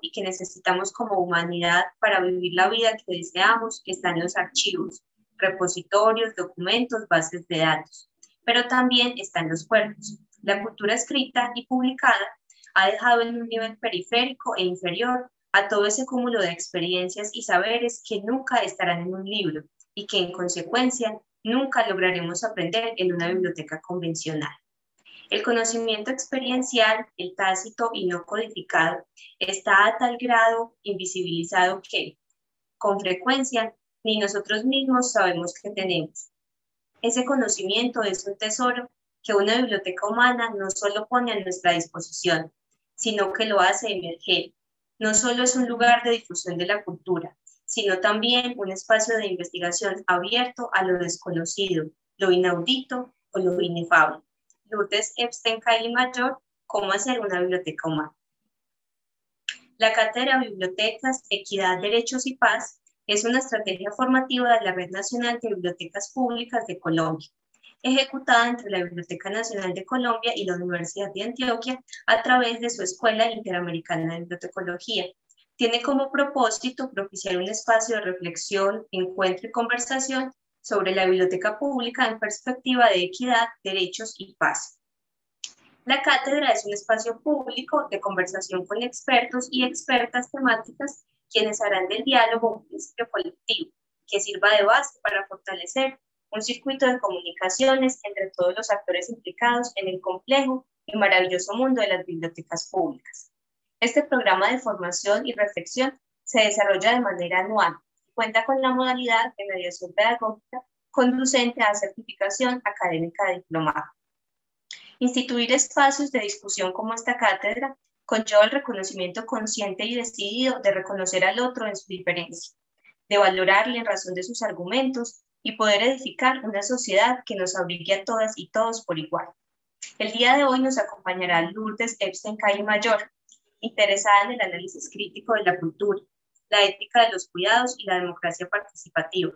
y que necesitamos como humanidad para vivir la vida que deseamos, están los archivos, repositorios, documentos, bases de datos. Pero también están los cuerpos. La cultura escrita y publicada ha dejado en un nivel periférico e inferior a todo ese cúmulo de experiencias y saberes que nunca estarán en un libro y que en consecuencia nunca lograremos aprender en una biblioteca convencional. El conocimiento experiencial, el tácito y no codificado, está a tal grado invisibilizado que, con frecuencia, ni nosotros mismos sabemos que tenemos. Ese conocimiento es un tesoro que una biblioteca humana no solo pone a nuestra disposición, sino que lo hace emerger. No solo es un lugar de difusión de la cultura, sino también un espacio de investigación abierto a lo desconocido, lo inaudito o lo inefable. Lourdes Epstein Calle Mayor, Cómo hacer una biblioteca humana. La Cátedra Bibliotecas, Equidad, Derechos y Paz es una estrategia formativa de la Red Nacional de Bibliotecas Públicas de Colombia, ejecutada entre la Biblioteca Nacional de Colombia y la Universidad de Antioquia a través de su Escuela Interamericana de Bibliotecología. Tiene como propósito propiciar un espacio de reflexión, encuentro y conversación sobre la biblioteca pública en perspectiva de equidad, derechos y paz. La cátedra es un espacio público de conversación con expertos y expertas temáticas quienes harán del diálogo un principio colectivo que sirva de base para fortalecer un circuito de comunicaciones entre todos los actores implicados en el complejo y maravilloso mundo de las bibliotecas públicas. Este programa de formación y reflexión se desarrolla de manera anual Cuenta con la modalidad de mediación pedagógica conducente a certificación académica diplomado Instituir espacios de discusión como esta cátedra conlleva el reconocimiento consciente y decidido de reconocer al otro en su diferencia, de valorarle en razón de sus argumentos y poder edificar una sociedad que nos abrigue a todas y todos por igual. El día de hoy nos acompañará Lourdes Epstein Calle Mayor, interesada en el análisis crítico de la cultura, la ética de los cuidados y la democracia participativa.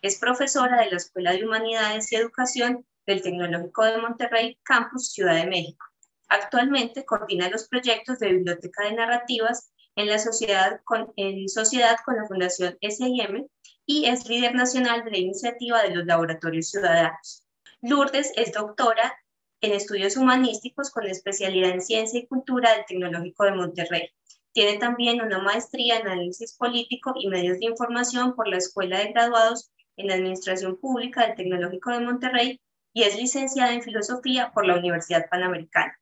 Es profesora de la Escuela de Humanidades y Educación del Tecnológico de Monterrey, Campus Ciudad de México. Actualmente coordina los proyectos de Biblioteca de Narrativas en la sociedad con, sociedad con la Fundación SIM y es líder nacional de la iniciativa de los laboratorios ciudadanos. Lourdes es doctora en estudios humanísticos con especialidad en ciencia y cultura del Tecnológico de Monterrey. Tiene también una maestría en análisis político y medios de información por la Escuela de Graduados en Administración Pública del Tecnológico de Monterrey y es licenciada en Filosofía por la Universidad Panamericana.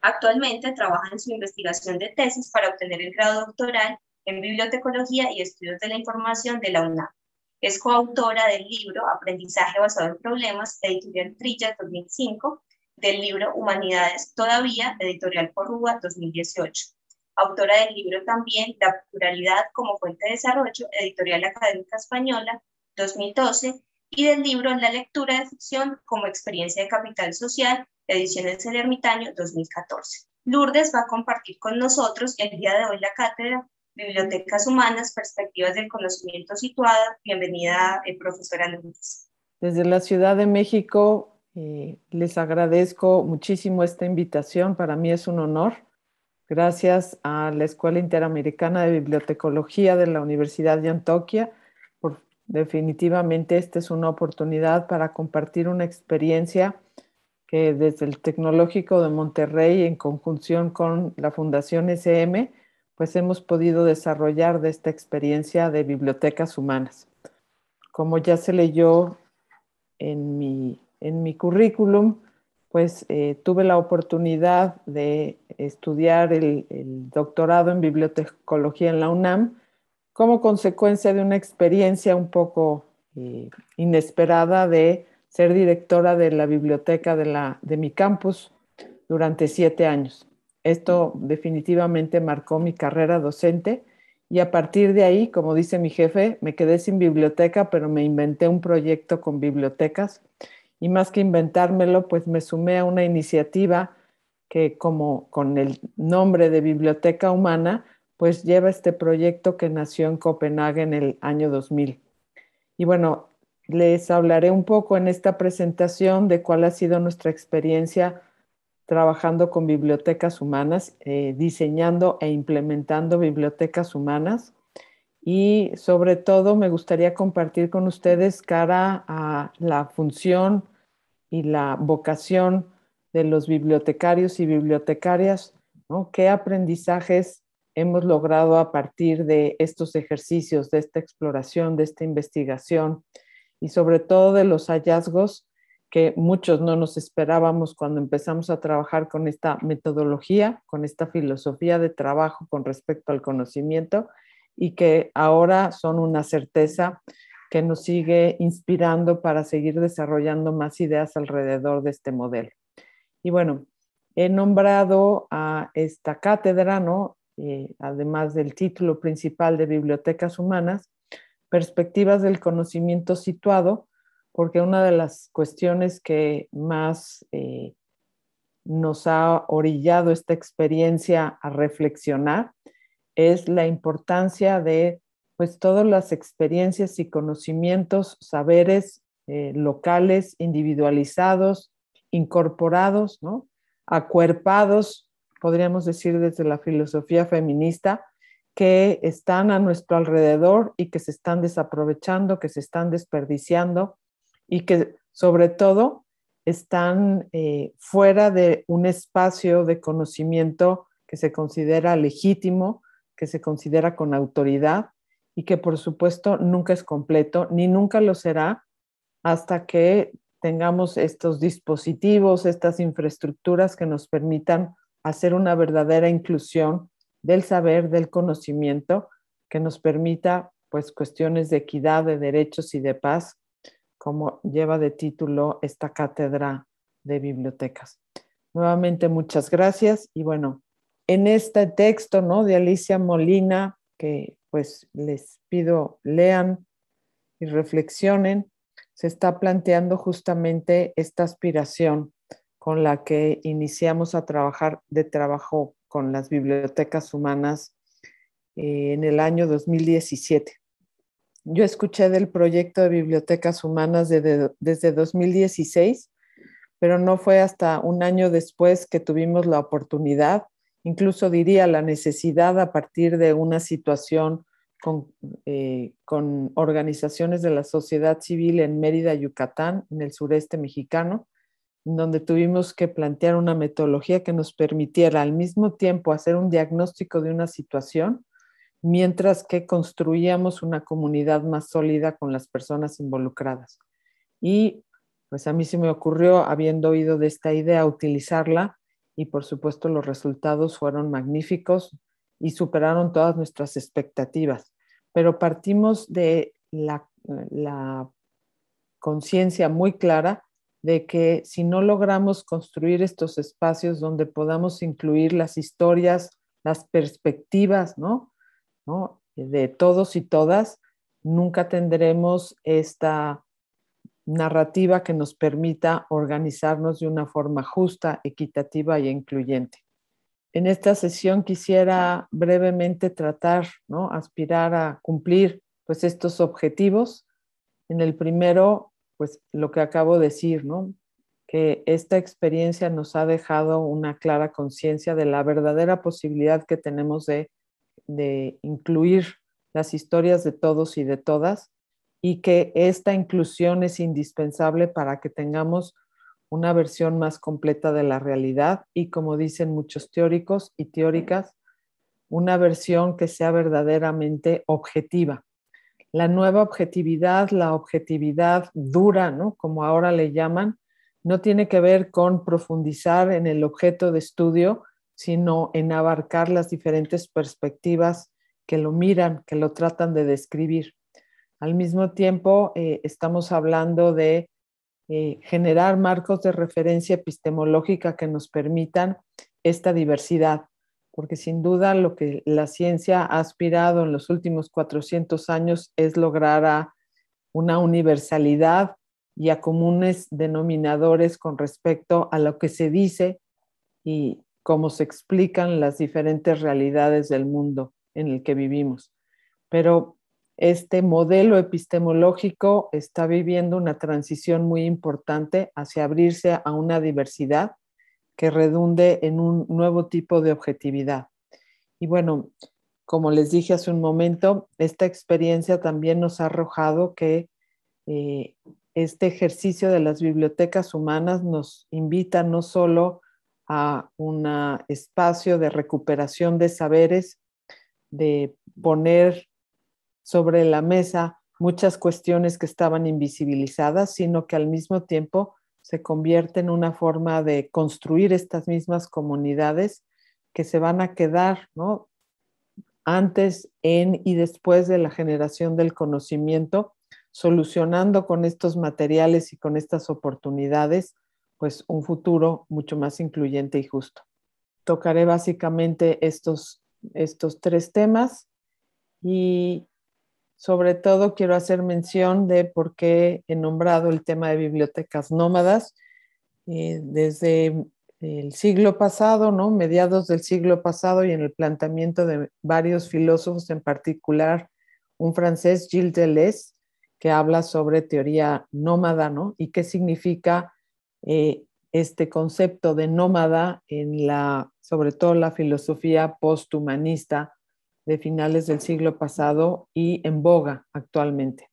Actualmente trabaja en su investigación de tesis para obtener el grado doctoral en Bibliotecología y Estudios de la Información de la UNAM. Es coautora del libro Aprendizaje basado en problemas, editorial Trilla 2005, del libro Humanidades Todavía, editorial Porrúa 2018 autora del libro también La pluralidad como fuente de desarrollo, editorial académica española, 2012, y del libro La lectura de ficción como experiencia de capital social, ediciones El Ermitaño, 2014. Lourdes va a compartir con nosotros el día de hoy la cátedra Bibliotecas Humanas, Perspectivas del Conocimiento Situada. Bienvenida, eh, profesora Lourdes. Desde la Ciudad de México, eh, les agradezco muchísimo esta invitación. Para mí es un honor Gracias a la Escuela Interamericana de Bibliotecología de la Universidad de Antoquia. definitivamente esta es una oportunidad para compartir una experiencia que desde el Tecnológico de Monterrey, en conjunción con la Fundación SM, pues hemos podido desarrollar de esta experiencia de bibliotecas humanas. Como ya se leyó en mi, en mi currículum, pues eh, tuve la oportunidad de estudiar el, doctorado en bibliotecología en la UNAM como consecuencia de una experiencia un poco eh, inesperada de ser directora de la biblioteca de mi campus durante siete años. Esto definitivamente marcó mi carrera docente y a partir de ahí, como dice mi jefe, me quedé sin biblioteca, pero me inventé un proyecto con bibliotecas y más que inventármelo, pues me sumé a una iniciativa que como con el nombre de Biblioteca Humana, pues lleva este proyecto que nació en Copenhague en el año 2000. Y bueno, les hablaré un poco en esta presentación de cuál ha sido nuestra experiencia trabajando con bibliotecas humanas, eh, diseñando e implementando bibliotecas humanas. Y sobre todo me gustaría compartir con ustedes cara a la función y la vocación de los bibliotecarios y bibliotecarias, ¿Qué aprendizajes hemos logrado a partir de estos ejercicios, de esta exploración, de esta investigación y sobre todo de los hallazgos que muchos no nos esperábamos cuando empezamos a trabajar con esta metodología, con esta filosofía de trabajo con respecto al conocimiento y que ahora son una certeza que nos sigue inspirando para seguir desarrollando más ideas alrededor de este modelo. Y bueno, he nombrado a esta cátedra, ¿no? Eh, además del título principal de Bibliotecas Humanas, Perspectivas del Conocimiento Situado, porque una de las cuestiones que más eh, nos ha orillado esta experiencia a reflexionar es la importancia de pues todas las experiencias y conocimientos, saberes eh, locales, individualizados, incorporados, ¿no? acuerpados, podríamos decir desde la filosofía feminista, que están a nuestro alrededor y que se están desaprovechando, que se están desperdiciando y que sobre todo están eh, fuera de un espacio de conocimiento que se considera legítimo, que se considera con autoridad y que por supuesto nunca es completo ni nunca lo será hasta que tengamos estos dispositivos, estas infraestructuras que nos permitan hacer una verdadera inclusión del saber, del conocimiento, que nos permita pues cuestiones de equidad, de derechos y de paz, como lleva de título esta cátedra de bibliotecas. Nuevamente muchas gracias y bueno, en este texto, ¿no? de Alicia Molina, que pues les pido lean y reflexionen, se está planteando justamente esta aspiración con la que iniciamos a trabajar de trabajo con las bibliotecas humanas eh, en el año 2017. Yo escuché del proyecto de bibliotecas humanas desde, desde 2016, pero no fue hasta un año después que tuvimos la oportunidad incluso diría la necesidad a partir de una situación eh, con, organizaciones de la sociedad civil en Mérida, Yucatán, en el sureste mexicano, donde tuvimos que plantear una metodología que nos permitiera al mismo tiempo hacer un diagnóstico de una situación, mientras que construíamos una comunidad más sólida con las personas involucradas. Y pues a mí se me ocurrió, habiendo oído de esta idea, utilizarla y por supuesto los resultados fueron magníficos y superaron todas nuestras expectativas. Pero partimos de la, conciencia muy clara de que si no logramos construir estos espacios donde podamos incluir las historias, las perspectivas, ¿no? De todos y todas, nunca tendremos esta narrativa que nos permita organizarnos de una forma justa, equitativa e incluyente. En esta sesión quisiera brevemente tratar, ¿no? aspirar a cumplir pues, estos objetivos. En el primero, pues lo que acabo de decir, que esta experiencia nos ha dejado una clara conciencia de la verdadera posibilidad que tenemos de incluir las historias de todos y de todas y que esta inclusión es indispensable para que tengamos una versión más completa de la realidad y, como dicen muchos teóricos y teóricas, una versión que sea verdaderamente objetiva. La nueva objetividad, la objetividad dura, ¿no? como ahora le llaman, no tiene que ver con profundizar en el objeto de estudio, sino en abarcar las diferentes perspectivas que lo miran, que lo tratan de describir. Al mismo tiempo, eh, estamos hablando de eh, generar marcos de referencia epistemológica que nos permitan esta diversidad, porque sin duda lo que la ciencia ha aspirado en los últimos 400 años es lograr una universalidad y a comunes denominadores con respecto a lo que se dice y cómo se explican las diferentes realidades del mundo en el que vivimos. Pero este modelo epistemológico está viviendo una transición muy importante hacia abrirse a una diversidad que redunde en un nuevo tipo de objetividad. Y bueno, como les dije hace un momento, esta experiencia también nos ha arrojado que eh, este ejercicio de las bibliotecas humanas nos invita no solo a un espacio de recuperación de saberes, de poner sobre la mesa muchas cuestiones que estaban invisibilizadas, sino que al mismo tiempo se convierte en una forma de construir estas mismas comunidades que se van a quedar, ¿no? Antes, en y después de la generación del conocimiento, solucionando con estos materiales y con estas oportunidades, pues un futuro mucho más incluyente y justo. Tocaré básicamente estos, estos tres temas y sobre todo quiero hacer mención de por qué he nombrado el tema de bibliotecas nómadas. Eh, desde el siglo pasado, ¿no? mediados del siglo pasado y en el planteamiento de varios filósofos, en particular un francés, Gilles Deleuze, que habla sobre teoría nómada ¿no? y qué significa eh, este concepto de nómada en la, sobre todo la filosofía posthumanista de finales del siglo pasado y en boga actualmente.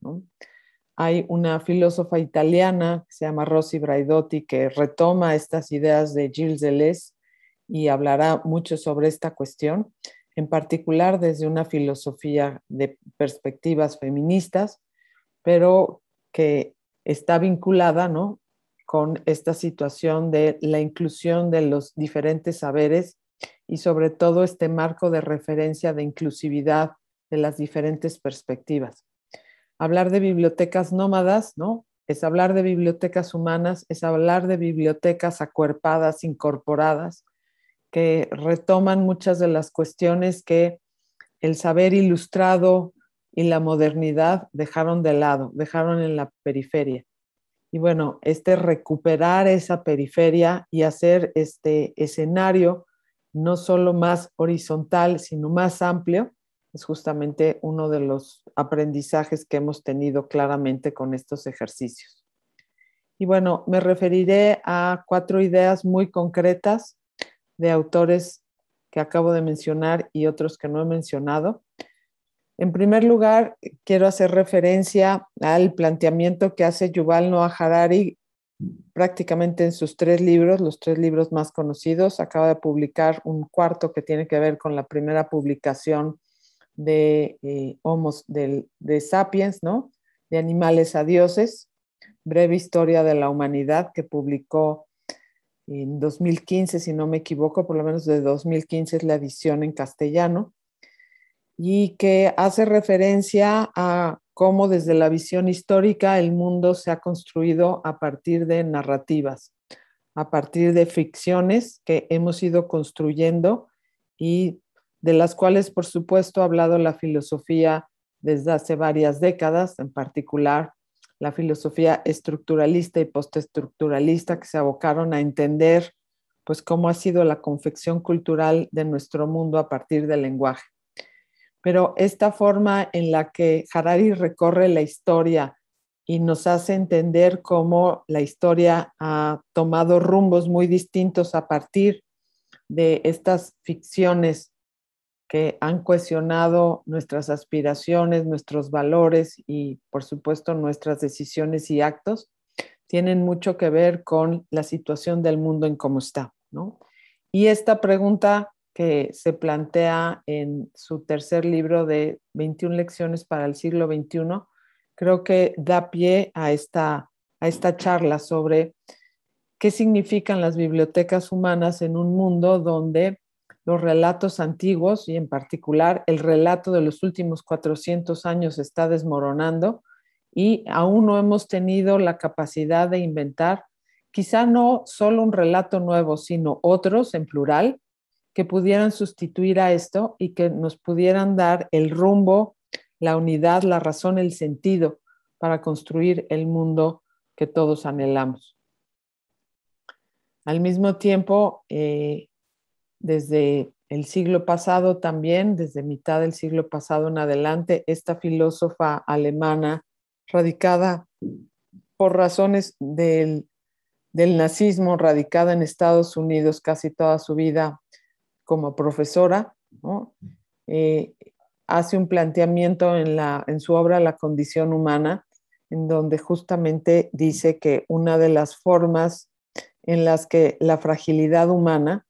Hay una filósofa italiana que se llama Rossi Braidotti que retoma estas ideas de Gilles Deleuze y hablará mucho sobre esta cuestión, en particular desde una filosofía de perspectivas feministas, pero que está vinculada ¿no? con esta situación de la inclusión de los diferentes saberes y sobre todo este marco de referencia de inclusividad de las diferentes perspectivas. Hablar de bibliotecas nómadas, ¿no? Es hablar de bibliotecas humanas, es hablar de bibliotecas acuerpadas, incorporadas, que retoman muchas de las cuestiones que el saber ilustrado y la modernidad dejaron de lado, dejaron en la periferia. Y bueno, este recuperar esa periferia y hacer este escenario no solo más horizontal, sino más amplio, es justamente uno de los aprendizajes que hemos tenido claramente con estos ejercicios. Y bueno, me referiré a cuatro ideas muy concretas de autores que acabo de mencionar y otros que no he mencionado. En primer lugar, quiero hacer referencia al planteamiento que hace Yuval Noah Harari prácticamente en sus tres libros, los tres libros más conocidos. Acaba de publicar un cuarto que tiene que ver con la primera publicación de eh, Homo, de Sapiens, ¿no? De animales a dioses, breve historia de la humanidad que publicó en 2015, si no me equivoco, por lo menos de 2015 es la edición en castellano y que hace referencia a cómo desde la visión histórica el mundo se ha construido a partir de narrativas, a partir de ficciones que hemos ido construyendo y de las cuales, por supuesto, ha hablado la filosofía desde hace varias décadas, en particular la filosofía estructuralista y postestructuralista que se abocaron a entender pues cómo ha sido la confección cultural de nuestro mundo a partir del lenguaje pero esta forma en la que Harari recorre la historia y nos hace entender cómo la historia ha tomado rumbos muy distintos a partir de estas ficciones que han cuestionado nuestras aspiraciones, nuestros valores y, por supuesto, nuestras decisiones y actos, tienen mucho que ver con la situación del mundo en cómo está. ¿no? Y esta pregunta que se plantea en su tercer libro de 21 lecciones para el siglo XXI, creo que da pie a esta, charla sobre qué significan las bibliotecas humanas en un mundo donde los relatos antiguos y en particular el relato de los últimos 400 años está desmoronando y aún no hemos tenido la capacidad de inventar quizá no solo un relato nuevo, sino otros en plural que pudieran sustituir a esto y que nos pudieran dar el rumbo, la unidad, la razón, el sentido para construir el mundo que todos anhelamos. Al mismo tiempo, eh, desde el siglo pasado también, desde mitad del siglo pasado en adelante, esta filósofa alemana radicada por razones del nazismo, radicada en Estados Unidos casi toda su vida, como profesora, eh, hace un planteamiento en, la, en su obra La condición humana, en donde justamente dice que una de las formas en las que la fragilidad humana,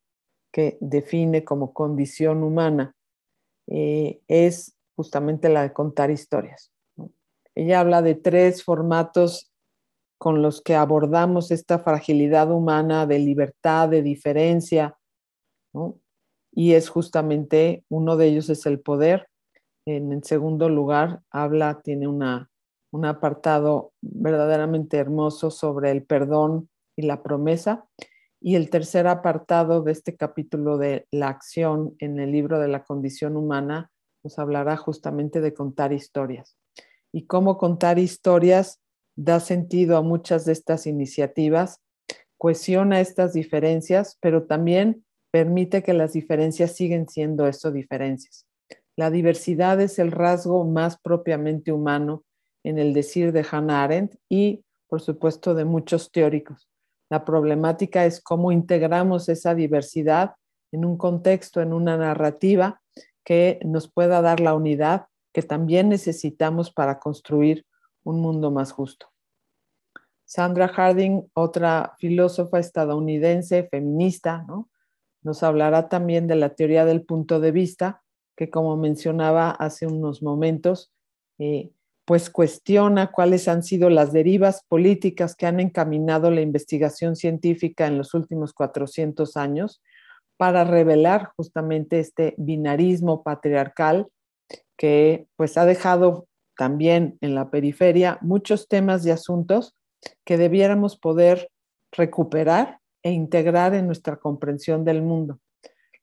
que define como condición humana, eh, es justamente la de contar historias. Ella habla de tres formatos con los que abordamos esta fragilidad humana de libertad, de diferencia, ¿no? y es justamente uno de ellos es el poder. En segundo lugar, habla, tiene una, un apartado verdaderamente hermoso sobre el perdón y la promesa. Y el tercer apartado de este capítulo de la acción en el libro de la condición humana nos hablará justamente de contar historias y cómo contar historias da sentido a muchas de estas iniciativas, cuestiona estas diferencias, pero también permite que las diferencias siguen siendo eso diferencias. La diversidad es el rasgo más propiamente humano en el decir de Hannah Arendt y, por supuesto, de muchos teóricos. La problemática es cómo integramos esa diversidad en un contexto, en una narrativa que nos pueda dar la unidad que también necesitamos para construir un mundo más justo. Sandra Harding, otra filósofa estadounidense feminista, ¿no? Nos hablará también de la teoría del punto de vista, que como mencionaba hace unos momentos, eh, pues cuestiona cuáles han sido las derivas políticas que han encaminado la investigación científica en los últimos 400 años para revelar justamente este binarismo patriarcal que pues ha dejado también en la periferia muchos temas y asuntos que debiéramos poder recuperar e integrar en nuestra comprensión del mundo.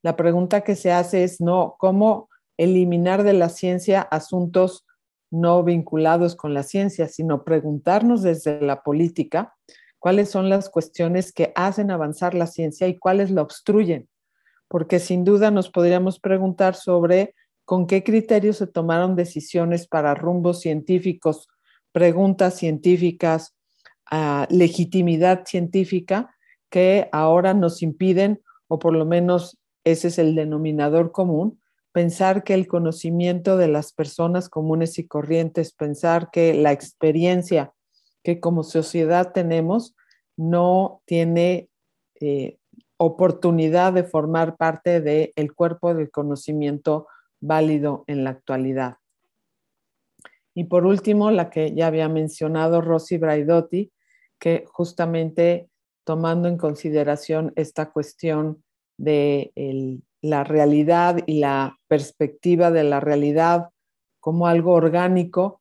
La pregunta que se hace es no, ¿cómo eliminar de la ciencia asuntos no vinculados con la ciencia, sino preguntarnos desde la política cuáles son las cuestiones que hacen avanzar la ciencia y cuáles la obstruyen? Porque sin duda nos podríamos preguntar sobre con qué criterios se tomaron decisiones para rumbos científicos, preguntas científicas, ah, legitimidad científica, que ahora nos impiden, o por lo menos ese es el denominador común, pensar que el conocimiento de las personas comunes y corrientes, pensar que la experiencia que como sociedad tenemos no tiene eh, oportunidad de formar parte del el cuerpo del conocimiento válido en la actualidad. Y por último, la que ya había mencionado Rosy Braidotti, que justamente tomando en consideración esta cuestión de la realidad y la perspectiva de la realidad como algo orgánico,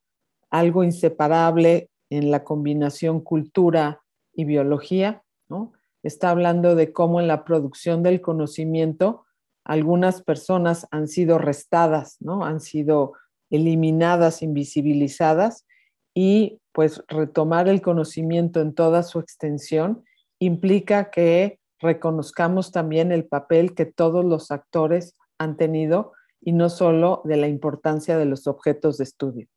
algo inseparable en la combinación cultura y biología. ¿no? Está hablando de cómo en la producción del conocimiento algunas personas han sido restadas, ¿no? han sido eliminadas, invisibilizadas, y pues retomar el conocimiento en toda su extensión implica que reconozcamos también el papel que todos los actores han tenido y no solo de la importancia de los objetos de estudio.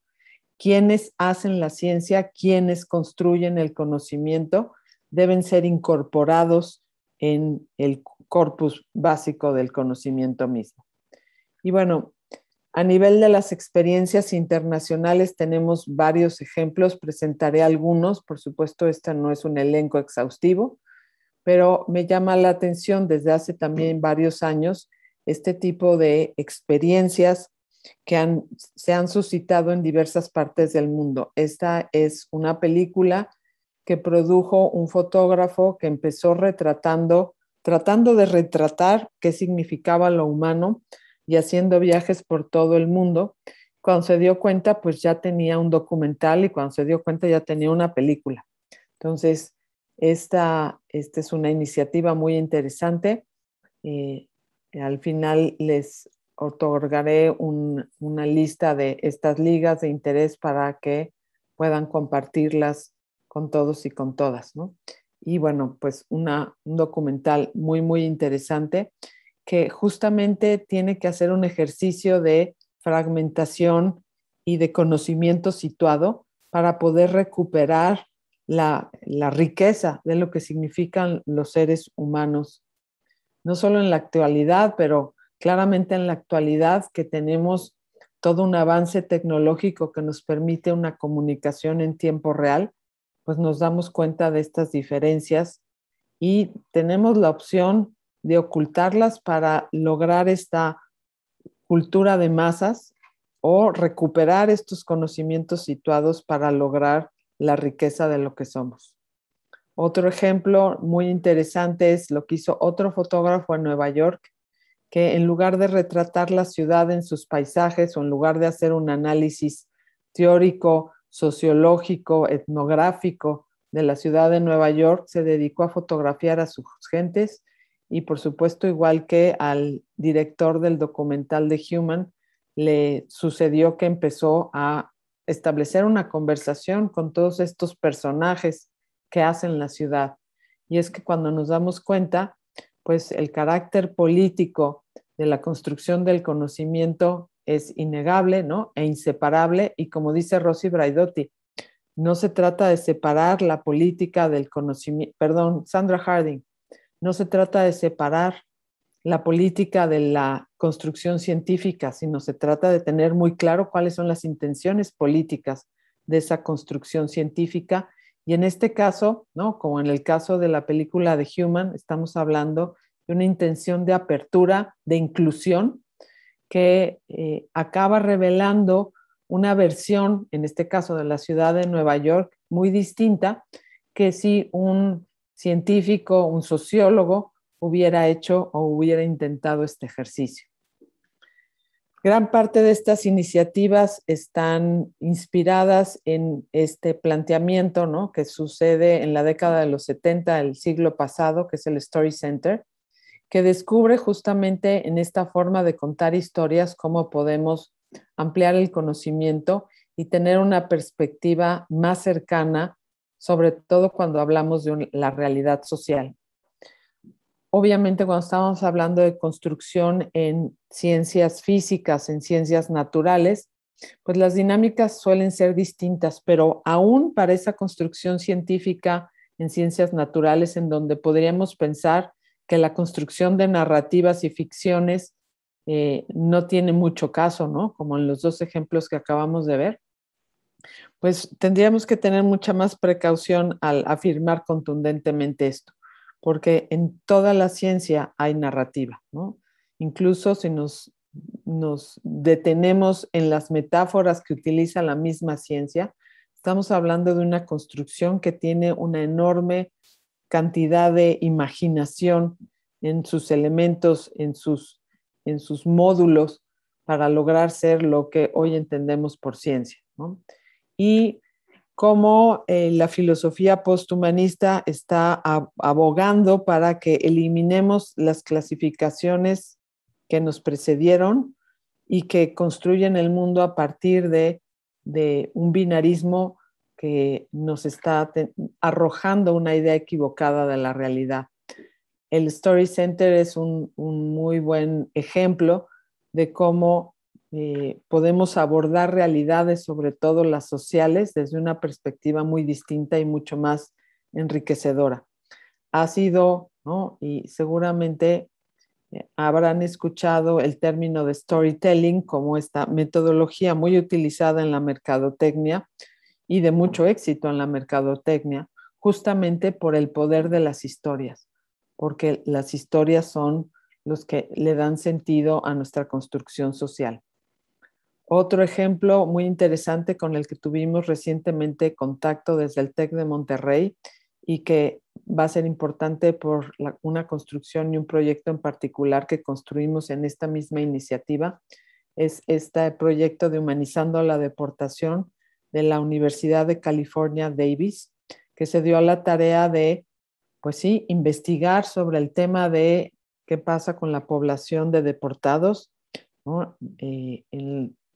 Quienes hacen la ciencia, quienes construyen el conocimiento, deben ser incorporados en el corpus básico del conocimiento mismo. Y bueno, a nivel de las experiencias internacionales tenemos varios ejemplos, presentaré algunos, por supuesto, este no es un elenco exhaustivo, pero me llama la atención desde hace también varios años este tipo de experiencias que se han suscitado en diversas partes del mundo. Esta es una película que produjo un fotógrafo que empezó retratando, tratando de retratar qué significaba lo humano y haciendo viajes por todo el mundo. Cuando se dio cuenta, pues ya tenía un documental y cuando se dio cuenta ya tenía una película. Entonces, esta, es una iniciativa muy interesante. Eh, al final les otorgaré una lista de estas ligas de interés para que puedan compartirlas con todos y con todas, ¿no? Y bueno, pues una, un documental muy, muy interesante que justamente tiene que hacer un ejercicio de fragmentación y de conocimiento situado para poder recuperar la, riqueza de lo que significan los seres humanos, no solo en la actualidad, pero claramente en la actualidad que tenemos todo un avance tecnológico que nos permite una comunicación en tiempo real, pues nos damos cuenta de estas diferencias y tenemos la opción de ocultarlas para lograr esta cultura de masas o recuperar estos conocimientos situados para lograr la riqueza de lo que somos. Otro ejemplo muy interesante es lo que hizo otro fotógrafo en Nueva York, que en lugar de retratar la ciudad en sus paisajes o en lugar de hacer un análisis teórico, sociológico, etnográfico de la ciudad de Nueva York, se dedicó a fotografiar a sus gentes y por supuesto igual que al director del documental de Human, le sucedió que empezó a establecer una conversación con todos estos personajes que hacen la ciudad. Y es que cuando nos damos cuenta, pues el carácter político de la construcción del conocimiento es innegable, ¿no? E inseparable. Y como dice Rosy Braidotti, no se trata de separar la política del conocimiento, perdón, Sandra Harding, no se trata de separar la política de la construcción científica, sino se trata de tener muy claro cuáles son las intenciones políticas de esa construcción científica. Y en este caso, ¿no? como en el caso de la película de Human, estamos hablando de una intención de apertura, de inclusión, que eh, acaba revelando una versión, en este caso de la ciudad de Nueva York, muy distinta que si un científico, un sociólogo, hubiera hecho o hubiera intentado este ejercicio. Gran parte de estas iniciativas están inspiradas en este planteamiento ¿no? que sucede en la década de los 70 del siglo pasado, que es el Story Center, que descubre justamente en esta forma de contar historias cómo podemos ampliar el conocimiento y tener una perspectiva más cercana sobre todo cuando hablamos de la realidad social. Obviamente, cuando estábamos hablando de construcción en ciencias físicas, en ciencias naturales, pues las dinámicas suelen ser distintas, pero aún para esa construcción científica en ciencias naturales, en donde podríamos pensar que la construcción de narrativas y ficciones eh, no tiene mucho caso, ¿no? Como en los dos ejemplos que acabamos de ver. Pues tendríamos que tener mucha más precaución al afirmar contundentemente esto, porque en toda la ciencia hay narrativa, ¿no? Incluso si nos, detenemos en las metáforas que utiliza la misma ciencia, estamos hablando de una construcción que tiene una enorme cantidad de imaginación en sus elementos, en sus, en sus módulos, para lograr ser lo que hoy entendemos por ciencia. ¿no? y cómo eh, la filosofía posthumanista está abogando para que eliminemos las clasificaciones que nos precedieron y que construyen el mundo a partir de, un binarismo que nos está arrojando una idea equivocada de la realidad. El Story Center es un muy buen ejemplo de cómo eh, podemos abordar realidades, sobre todo las sociales, desde una perspectiva muy distinta y mucho más enriquecedora. Ha sido, y seguramente eh, habrán escuchado el término de storytelling como esta metodología muy utilizada en la mercadotecnia y de mucho éxito en la mercadotecnia, justamente por el poder de las historias, porque las historias son los que le dan sentido a nuestra construcción social. Otro ejemplo muy interesante con el que tuvimos recientemente contacto desde el TEC de Monterrey y que va a ser importante por una construcción y un proyecto en particular que construimos en esta misma iniciativa, es este proyecto de Humanizando la Deportación de la Universidad de California Davis, que se dio a la tarea de, pues sí, investigar sobre el tema de qué pasa con la población de deportados. ¿no? Eh,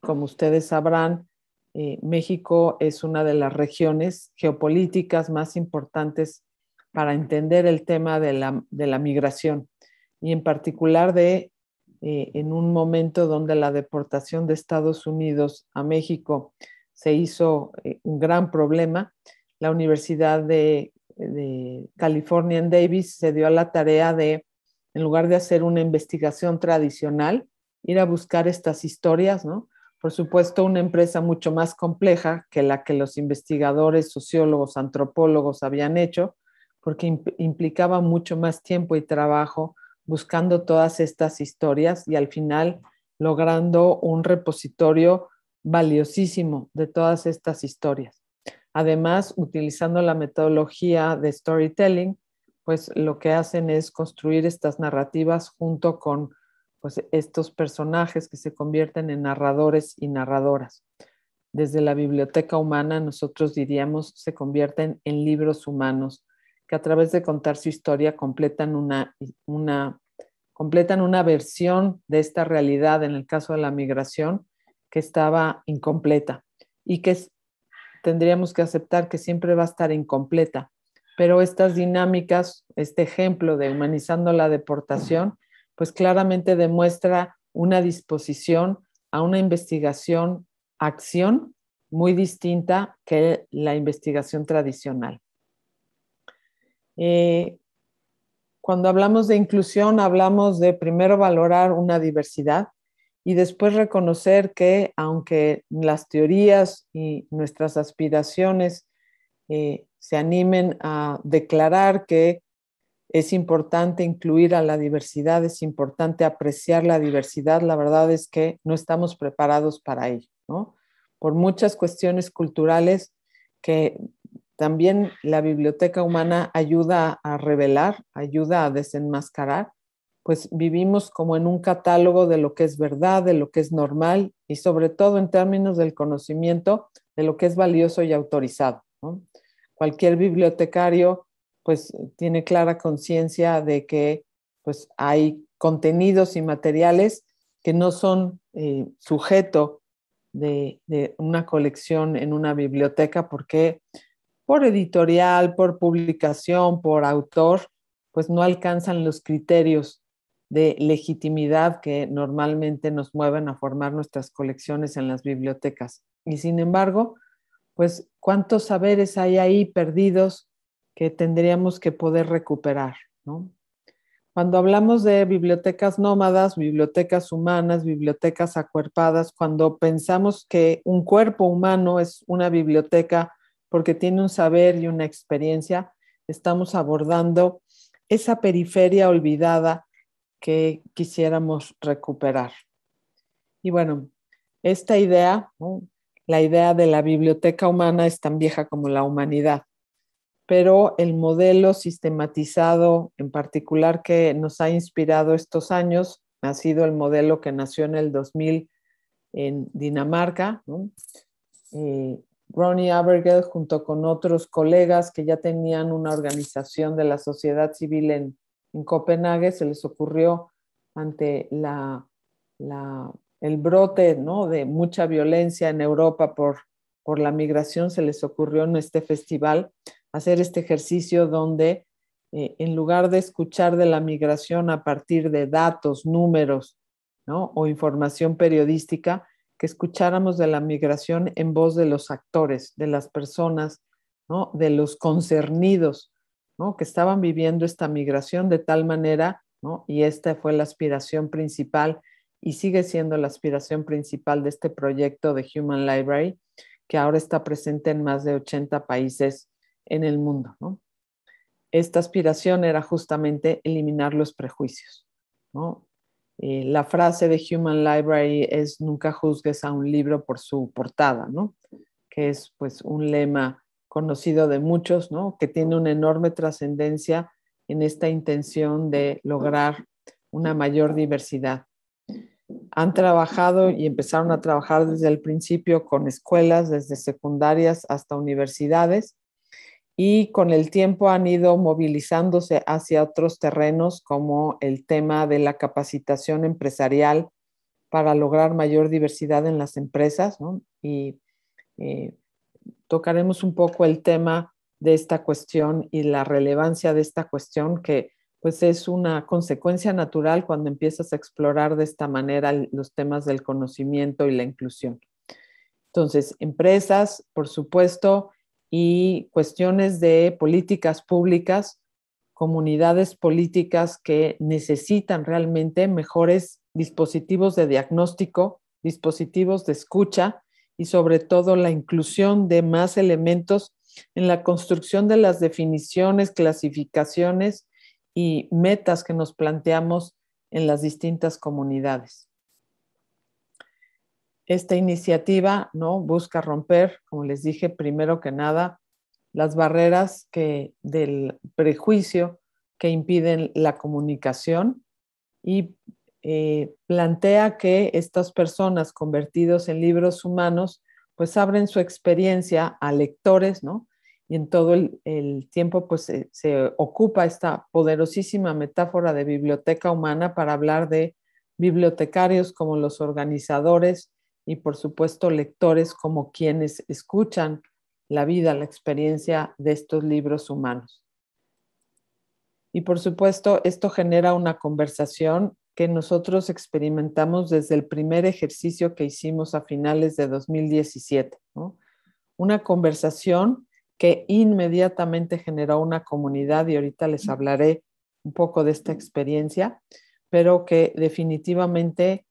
como ustedes sabrán, eh, México es una de las regiones geopolíticas más importantes para entender el tema de la, migración y en particular de eh, en un momento donde la deportación de Estados Unidos a México se hizo eh, un gran problema, la Universidad de, de California en Davis se dio a la tarea de, en lugar de hacer una investigación tradicional, ir a buscar estas historias, ¿no? por supuesto, una empresa mucho más compleja que la que los investigadores, sociólogos, antropólogos habían hecho, porque implicaba mucho más tiempo y trabajo buscando todas estas historias y al final logrando un repositorio valiosísimo de todas estas historias. Además, utilizando la metodología de storytelling, pues lo que hacen es construir estas narrativas junto con pues estos personajes que se convierten en narradores y narradoras. Desde la biblioteca humana nosotros diríamos se convierten en libros humanos que a través de contar su historia completan una, completan una versión de esta realidad, en el caso de la migración, que estaba incompleta y que tendríamos que aceptar que siempre va a estar incompleta. Pero estas dinámicas, este ejemplo de humanizando la deportación, pues claramente demuestra una disposición a una investigación, acción muy distinta que la investigación tradicional. Eh, cuando hablamos de inclusión, hablamos de primero valorar una diversidad y después reconocer que aunque las teorías y nuestras aspiraciones eh, se animen a declarar que es importante incluir a la diversidad, es importante apreciar la diversidad. La verdad es que no estamos preparados para ello, ¿no? Por muchas cuestiones culturales que también la biblioteca humana ayuda a revelar, ayuda a desenmascarar, pues vivimos como en un catálogo de lo que es verdad, de lo que es normal y sobre todo en términos del conocimiento de lo que es valioso y autorizado. Cualquier bibliotecario pues tiene clara conciencia de que pues hay contenidos y materiales que no son eh, sujeto de, de, una colección en una biblioteca porque por editorial, por publicación, por autor, pues no alcanzan los criterios de legitimidad que normalmente nos mueven a formar nuestras colecciones en las bibliotecas. Y sin embargo, pues cuántos saberes hay ahí perdidos que tendríamos que poder recuperar, ¿no? Cuando hablamos de bibliotecas nómadas, bibliotecas humanas, bibliotecas acuerpadas, cuando pensamos que un cuerpo humano es una biblioteca porque tiene un saber y una experiencia, estamos abordando esa periferia olvidada que quisiéramos recuperar. Y bueno, esta idea, la idea de la biblioteca humana es tan vieja como la humanidad pero el modelo sistematizado en particular que nos ha inspirado estos años ha sido el modelo que nació en el 2000 en Dinamarca. Eh, Ronnie Abergel, junto con otros colegas que ya tenían una organización de la sociedad civil en, Copenhague, se les ocurrió ante el brote de mucha violencia en Europa por la migración, se les ocurrió en este festival hacer este ejercicio donde eh, en lugar de escuchar de la migración a partir de datos, números o información periodística, que escucháramos de la migración en voz de los actores, de las personas, de los concernidos que estaban viviendo esta migración de tal manera, y esta fue la aspiración principal y sigue siendo la aspiración principal de este proyecto de Human Library, que ahora está presente en más de 80 países en el mundo. Esta aspiración era justamente eliminar los prejuicios. Eh, la frase de Human Library es nunca juzgues a un libro por su portada, ¿no? que es pues un lema conocido de muchos, ¿no? que tiene una enorme trascendencia en esta intención de lograr una mayor diversidad. Han trabajado y empezaron a trabajar desde el principio con escuelas, desde secundarias hasta universidades, y con el tiempo han ido movilizándose hacia otros terrenos como el tema de la capacitación empresarial para lograr mayor diversidad en las empresas y eh, tocaremos un poco el tema de esta cuestión y la relevancia de esta cuestión que pues es una consecuencia natural cuando empiezas a explorar de esta manera los temas del conocimiento y la inclusión. Entonces, empresas, por supuesto, y cuestiones de políticas públicas, comunidades políticas que necesitan realmente mejores dispositivos de diagnóstico, dispositivos de escucha y sobre todo la inclusión de más elementos en la construcción de las definiciones, clasificaciones y metas que nos planteamos en las distintas comunidades esta iniciativa ¿no? busca romper, como les dije, primero que nada, las barreras del prejuicio que impiden la comunicación y eh, plantea que estas personas convertidos en libros humanos pues abren su experiencia a lectores, ¿no? Y en todo el, tiempo pues se ocupa esta poderosísima metáfora de biblioteca humana para hablar de bibliotecarios como los organizadores y por supuesto lectores como quienes escuchan la vida, la experiencia de estos libros humanos. Y por supuesto, esto genera una conversación que nosotros experimentamos desde el primer ejercicio que hicimos a finales de 2017. Una conversación que inmediatamente generó una comunidad y ahorita les hablaré un poco de esta experiencia, pero que definitivamente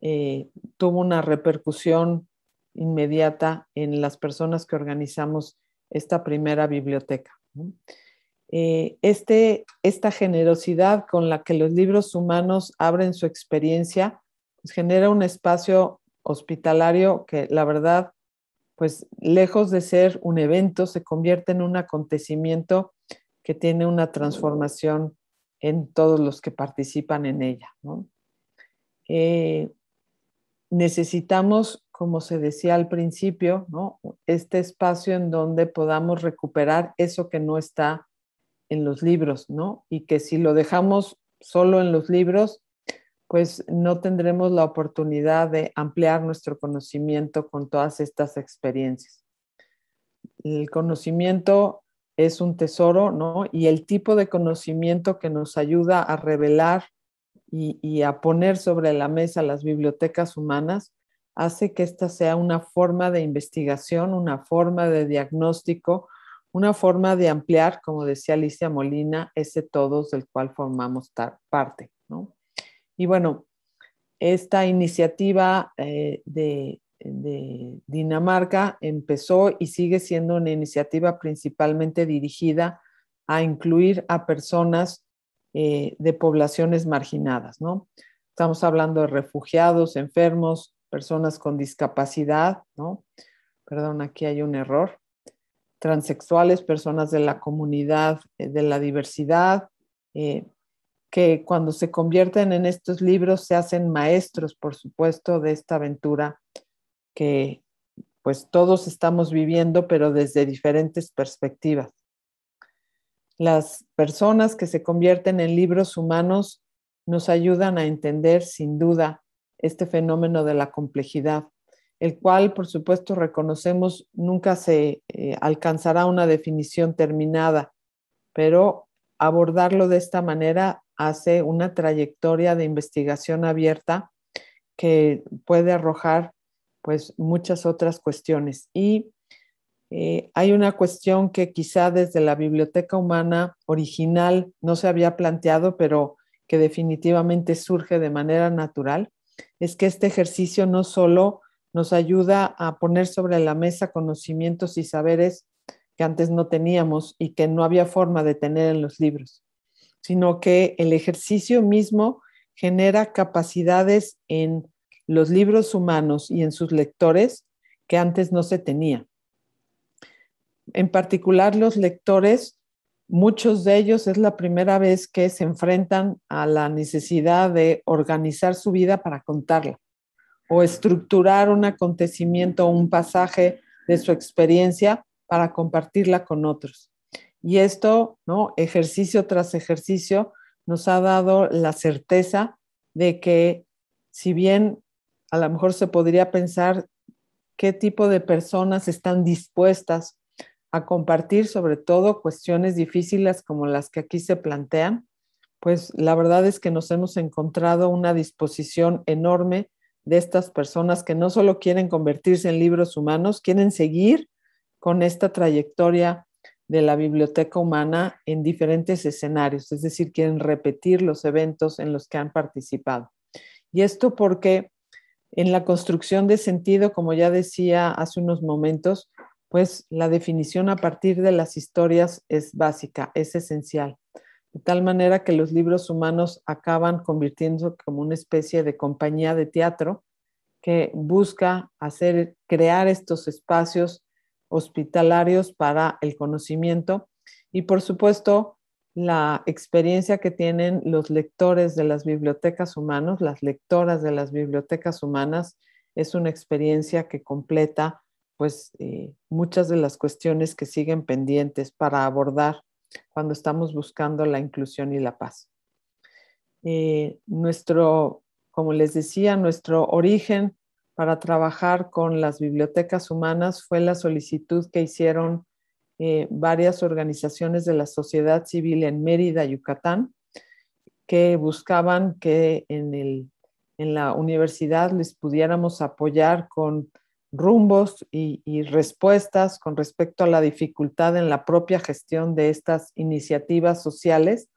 eh, tuvo una repercusión inmediata en las personas que organizamos esta primera biblioteca. Eh, este, esta generosidad con la que los libros humanos abren su experiencia pues, genera un espacio hospitalario que la verdad, pues lejos de ser un evento, se convierte en un acontecimiento que tiene una transformación en todos los que participan en ella. Eh, necesitamos, como se decía al principio, este espacio en donde podamos recuperar eso que no está en los libros, ¿no? Y que si lo dejamos solo en los libros, pues no tendremos la oportunidad de ampliar nuestro conocimiento con todas estas experiencias. El conocimiento es un tesoro, Y el tipo de conocimiento que nos ayuda a revelar y, a poner sobre la mesa las bibliotecas humanas hace que esta sea una forma de investigación, una forma de diagnóstico, una forma de ampliar, como decía Alicia Molina, ese todos del cual formamos parte. Y bueno, esta iniciativa eh, de, Dinamarca empezó y sigue siendo una iniciativa principalmente dirigida a incluir a personas eh, de poblaciones marginadas, ¿no? Estamos hablando de refugiados, enfermos, personas con discapacidad, ¿no? Perdón, aquí hay un error. Transexuales, personas de la comunidad, eh, de la diversidad, eh, que cuando se convierten en estos libros se hacen maestros, por supuesto, de esta aventura que pues todos estamos viviendo, pero desde diferentes perspectivas las personas que se convierten en libros humanos nos ayudan a entender sin duda este fenómeno de la complejidad, el cual, por supuesto, reconocemos nunca se eh, alcanzará una definición terminada, pero abordarlo de esta manera hace una trayectoria de investigación abierta que puede arrojar pues muchas otras cuestiones. Y eh, hay una cuestión que quizá desde la biblioteca humana original no se había planteado, pero que definitivamente surge de manera natural, es que este ejercicio no solo nos ayuda a poner sobre la mesa conocimientos y saberes que antes no teníamos y que no había forma de tener en los libros, sino que el ejercicio mismo genera capacidades en los libros humanos y en sus lectores que antes no se tenían en particular los lectores, muchos de ellos es la primera vez que se enfrentan a la necesidad de organizar su vida para contarla o estructurar un acontecimiento o un pasaje de su experiencia para compartirla con otros. Y esto, ¿no? ejercicio tras ejercicio, nos ha dado la certeza de que si bien a lo mejor se podría pensar qué tipo de personas están dispuestas compartir sobre todo cuestiones difíciles como las que aquí se plantean, pues la verdad es que nos hemos encontrado una disposición enorme de estas personas que no solo quieren convertirse en libros humanos, quieren seguir con esta trayectoria de la biblioteca humana en diferentes escenarios, es decir, quieren repetir los eventos en los que han participado. Y esto porque en la construcción de sentido, como ya decía hace unos momentos, pues la definición a partir de las historias es básica, es esencial, de tal manera que los libros humanos acaban convirtiéndose como una especie de compañía de teatro que busca hacer crear estos espacios hospitalarios para el conocimiento y por supuesto la experiencia que tienen los lectores de las bibliotecas humanas, las lectoras de las bibliotecas humanas, es una experiencia que completa pues eh, muchas de las cuestiones que siguen pendientes para abordar cuando estamos buscando la inclusión y la paz. Eh, nuestro, como les decía, nuestro origen para trabajar con las bibliotecas humanas fue la solicitud que hicieron eh, varias organizaciones de la sociedad civil en Mérida, Yucatán, que buscaban que en la universidad les pudiéramos apoyar con rumbos y, respuestas con respecto a la dificultad en la propia gestión de estas iniciativas sociales,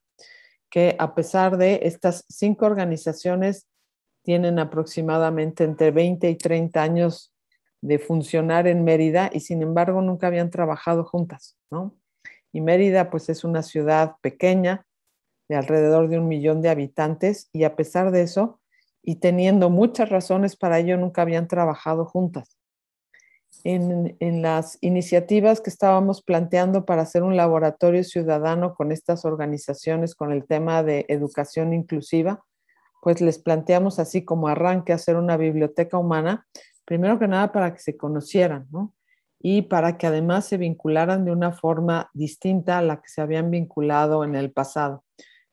que a pesar de estas cinco organizaciones tienen aproximadamente entre 20 y 30 años de funcionar en Mérida y sin embargo nunca habían trabajado juntas, Y Mérida pues es una ciudad pequeña de alrededor de un millón de habitantes y a pesar de eso y teniendo muchas razones para ello nunca habían trabajado juntas en, las iniciativas que estábamos planteando para hacer un laboratorio ciudadano con estas organizaciones con el tema de educación inclusiva, pues les planteamos así como arranque hacer una biblioteca humana, primero que nada para que se conocieran, Y para que además se vincularan de una forma distinta a la que se habían vinculado en el pasado.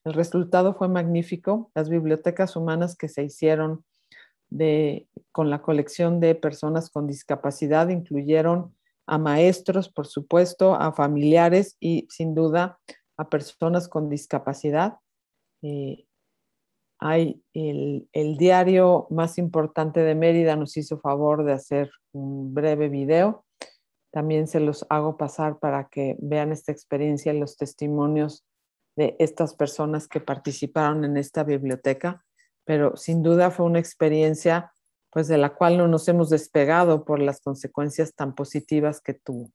El resultado fue magnífico. Las bibliotecas humanas que se hicieron de, con la colección de personas con discapacidad incluyeron a maestros, por supuesto, a familiares y sin duda a personas con discapacidad. Eh, hay el, el, diario más importante de Mérida nos hizo favor de hacer un breve video. También se los hago pasar para que vean esta experiencia y los testimonios de estas personas que participaron en esta biblioteca pero sin duda fue una experiencia pues de la cual no nos hemos despegado por las consecuencias tan positivas que tuvo.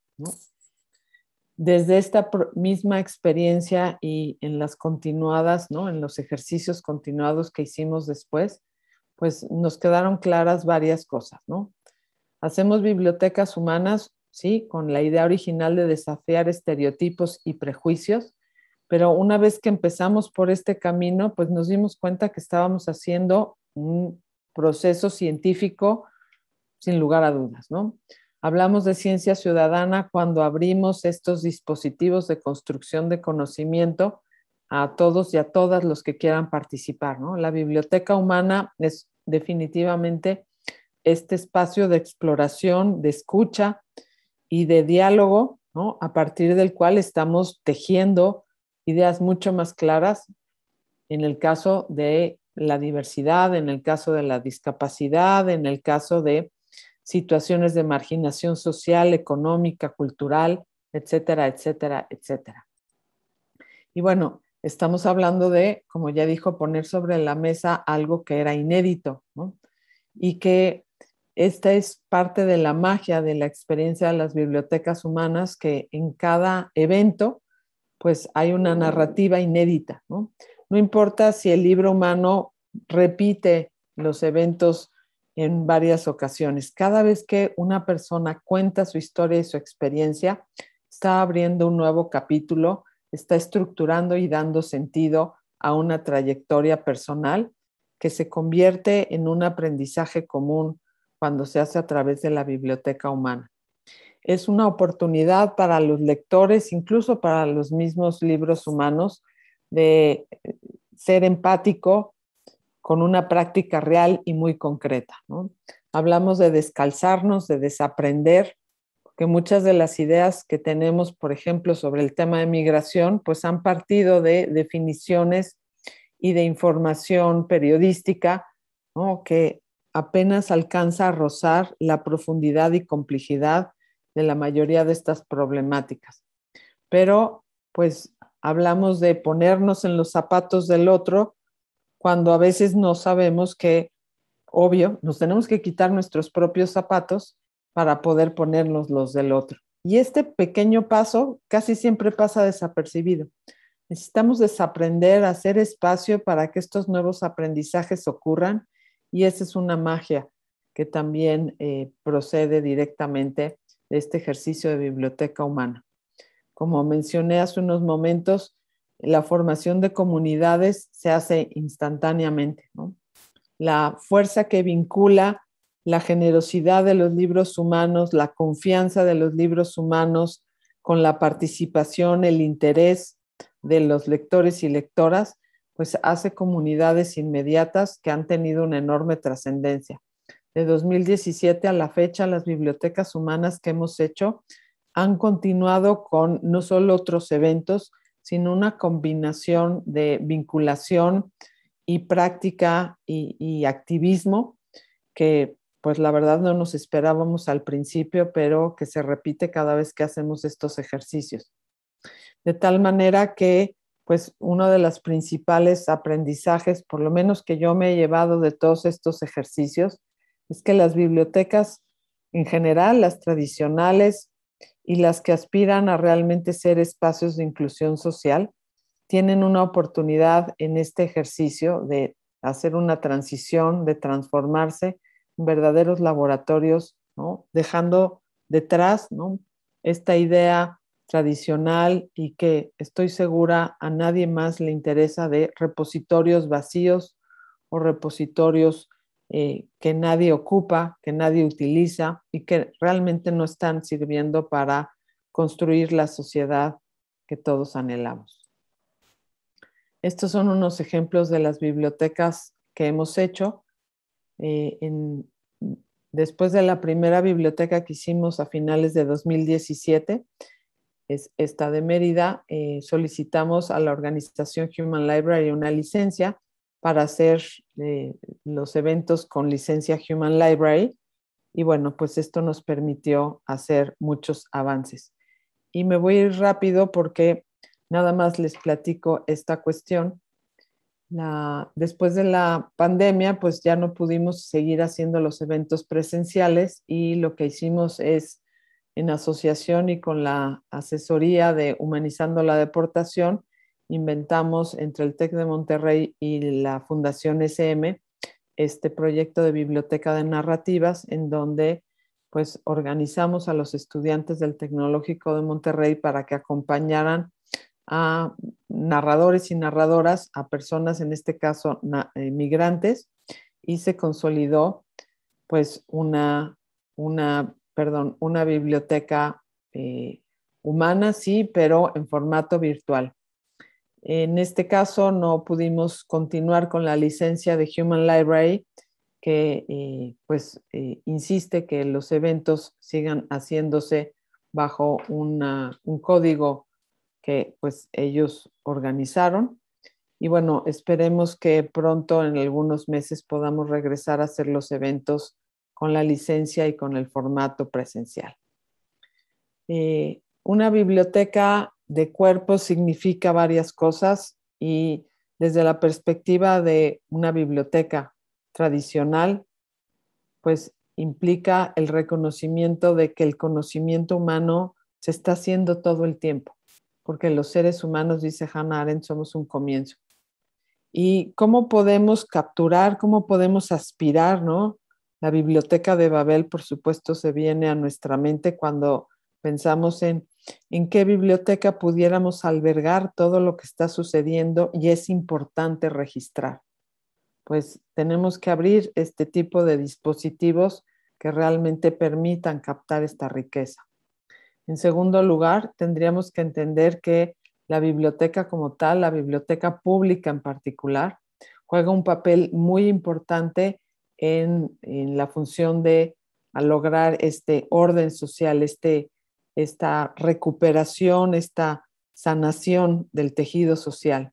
Desde esta misma experiencia y en las continuadas, ¿no? en los ejercicios continuados que hicimos después, pues nos quedaron claras varias cosas. ¿no? Hacemos bibliotecas humanas, sí, con la idea original de desafiar estereotipos y prejuicios, pero una vez que empezamos por este camino, pues nos dimos cuenta que estábamos haciendo un proceso científico sin lugar a dudas, ¿no? Hablamos de ciencia ciudadana cuando abrimos estos dispositivos de construcción de conocimiento a todos y a todas los que quieran participar, ¿no? La biblioteca humana es definitivamente este espacio de exploración, de escucha y de diálogo, ¿no? A partir del cual estamos tejiendo ideas mucho más claras en el caso de la diversidad, en el caso de la discapacidad, en el caso de situaciones de marginación social, económica, cultural, etcétera, etcétera, etcétera. Y bueno, estamos hablando de, como ya dijo, poner sobre la mesa algo que era inédito ¿no? y que esta es parte de la magia de la experiencia de las bibliotecas humanas que en cada evento pues hay una narrativa inédita. No, no importa si el libro humano repite los eventos en varias ocasiones. Cada vez que una persona cuenta su historia y su experiencia, está abriendo un nuevo capítulo, está estructurando y dando sentido a una trayectoria personal que se convierte en un aprendizaje común cuando se hace a través de la biblioteca humana es una oportunidad para los lectores, incluso para los mismos libros humanos, de eh, ser empático con una práctica real y muy concreta. Hablamos de descalzarnos, de desaprender, porque muchas de las ideas que tenemos, por ejemplo, sobre el tema de migración, pues han partido de definiciones y de información periodística que apenas alcanza a rozar la profundidad y complejidad de la mayoría de estas problemáticas. Pero pues hablamos de ponernos en los zapatos del otro cuando a veces no sabemos que, obvio, nos tenemos que quitar nuestros propios zapatos para poder ponernos los del otro. Y este pequeño paso casi siempre pasa desapercibido. Necesitamos desaprender, hacer espacio para que estos nuevos aprendizajes ocurran y esa es una magia que también eh, procede directamente de este ejercicio de biblioteca humana. Como mencioné hace unos momentos, la formación de comunidades se hace instantáneamente. La fuerza que vincula la generosidad de los libros humanos, la confianza de los libros humanos con la participación, el interés de los lectores y lectoras, pues hace comunidades inmediatas que han tenido una enorme trascendencia de 2017 a la fecha, las bibliotecas humanas que hemos hecho han continuado con no solo otros eventos, sino una combinación de vinculación y práctica y, activismo que pues la verdad no nos esperábamos al principio, pero que se repite cada vez que hacemos estos ejercicios. De tal manera que pues uno de los principales aprendizajes, por lo menos que yo me he llevado de todos estos ejercicios, es que las bibliotecas en general, las tradicionales y las que aspiran a realmente ser espacios de inclusión social, tienen una oportunidad en este ejercicio de hacer una transición, de transformarse en verdaderos laboratorios, dejando detrás esta idea tradicional y que estoy segura a nadie más le interesa de repositorios vacíos o repositorios eh, que nadie ocupa, que nadie utiliza y que realmente no están sirviendo para construir la sociedad que todos anhelamos. Estos son unos ejemplos de las bibliotecas que hemos hecho. Eh, después de la primera biblioteca que hicimos a finales de 2017, esta de Mérida, eh, solicitamos a la organización Human Library una licencia para hacer eh, los eventos con licencia Human Library. Y bueno, pues esto nos permitió hacer muchos avances. Y me voy a ir rápido porque nada más les platico esta cuestión. después de la pandemia, pues ya no pudimos seguir haciendo los eventos presenciales y lo que hicimos es, en asociación y con la asesoría de Humanizando la Deportación, inventamos entre el TEC de Monterrey y la Fundación SM este proyecto de biblioteca de narrativas en donde pues organizamos a los estudiantes del Tecnológico de Monterrey para que acompañaran a narradores y narradoras, a personas, en este caso, eh, migrantes, y se consolidó pues una, perdón, una biblioteca eh, humana, sí, pero en formato virtual. En este caso no pudimos continuar con la licencia de Human Library, que eh, pues eh, insiste que los eventos sigan haciéndose bajo un código que pues ellos organizaron. Y bueno, esperemos que pronto, en algunos meses, podamos regresar a hacer los eventos con la licencia y con el formato presencial. Eh, una biblioteca de cuerpo significa varias cosas y desde la perspectiva de una biblioteca tradicional, pues implica el reconocimiento de que el conocimiento humano se está haciendo todo el tiempo, porque los seres humanos, dice Hannah Arendt, somos un comienzo. ¿Y cómo podemos capturar, cómo podemos aspirar, no? La biblioteca de Babel, por supuesto, se viene a nuestra mente cuando pensamos en en qué biblioteca pudiéramos albergar todo lo que está sucediendo y es importante registrar. Pues tenemos que abrir este tipo de dispositivos que realmente permitan captar esta riqueza. En segundo lugar, tendríamos que entender que la biblioteca como tal, la biblioteca pública en particular, juega un papel muy importante en, la función de lograr este orden social, este esta recuperación, esta sanación del tejido social,